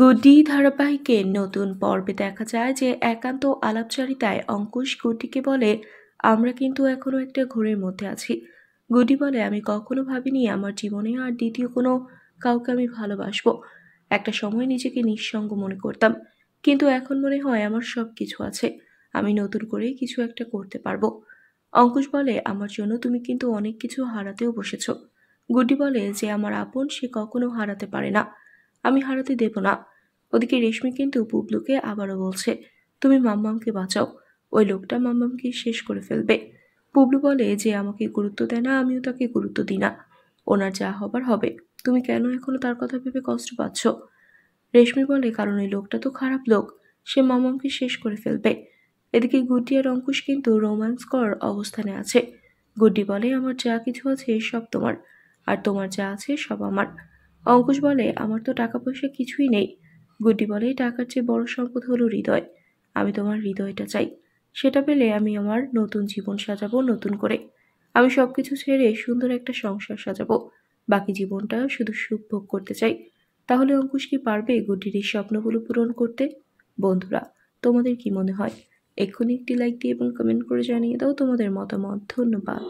গুড্ডি ধারাবাহিকে নতুন পর্বে দেখা যায় যে একান্ত আলাপচারিতায় অঙ্কুশ গুড্ডিকে বলে আমরা কিন্তু এখনও একটা ঘোরের মধ্যে আছি গুড্ডি বলে আমি কখনো ভাবিনি আমার জীবনে আর দ্বিতীয় কোনো কাউকে আমি ভালোবাসবো একটা সময় নিজেকে নিঃসঙ্গ মনে করতাম কিন্তু এখন মনে হয় আমার সব কিছু আছে আমি নতুন করে কিছু একটা করতে পারবো অঙ্কুশ বলে আমার জন্য তুমি কিন্তু অনেক কিছু হারাতেও বসেছ গুড্ডি বলে যে আমার আপন সে কখনো হারাতে পারে না আমি হারাতে দেব না ওদিকে রেশমি কিন্তু পুবলুকে আবারও বলছে তুমি মাম্মামকে বাঁচাও ওই লোকটা মাম্মামকে শেষ করে ফেলবে পুবলু বলে যে আমাকে গুরুত্ব দেয় না আমিও তাকে গুরুত্ব দিই না ওনার যা হবার হবে তুমি কেন এখনও তার কথা ভেবে কষ্ট পাচ্ছ রেশমি বলে কারণ ওই লোকটা তো খারাপ লোক সে মামামকে শেষ করে ফেলবে এদিকে গুড্ডি আর অঙ্কুশ কিন্তু রোমান্সকর অবস্থানে আছে গুড্ডি বলে আমার যা কিছু আছে সব তোমার আর তোমার যা আছে সব আমার অঙ্কুশ বলে আমার তো টাকা পয়সা কিছুই নেই গুড্ডি বলে টাকার চেয়ে বড় সম্পদ হলো হৃদয় আমি তোমার হৃদয়টা চাই সেটা পেলে আমি আমার নতুন জীবন সাজাবো নতুন করে আমি সব কিছু ছেড়ে সুন্দর একটা সংসার সাজাবো বাকি জীবনটা শুধু সুখ ভোগ করতে চাই তাহলে অঙ্কুশ কি পারবে গুড্ডির এই স্বপ্নগুলো পূরণ করতে বন্ধুরা তোমাদের কি মনে হয় এক্ষুনি একটি লাইক দিয়ে এবং কমেন্ট করে জানিয়ে দাও তোমাদের মতামত ধন্যবাদ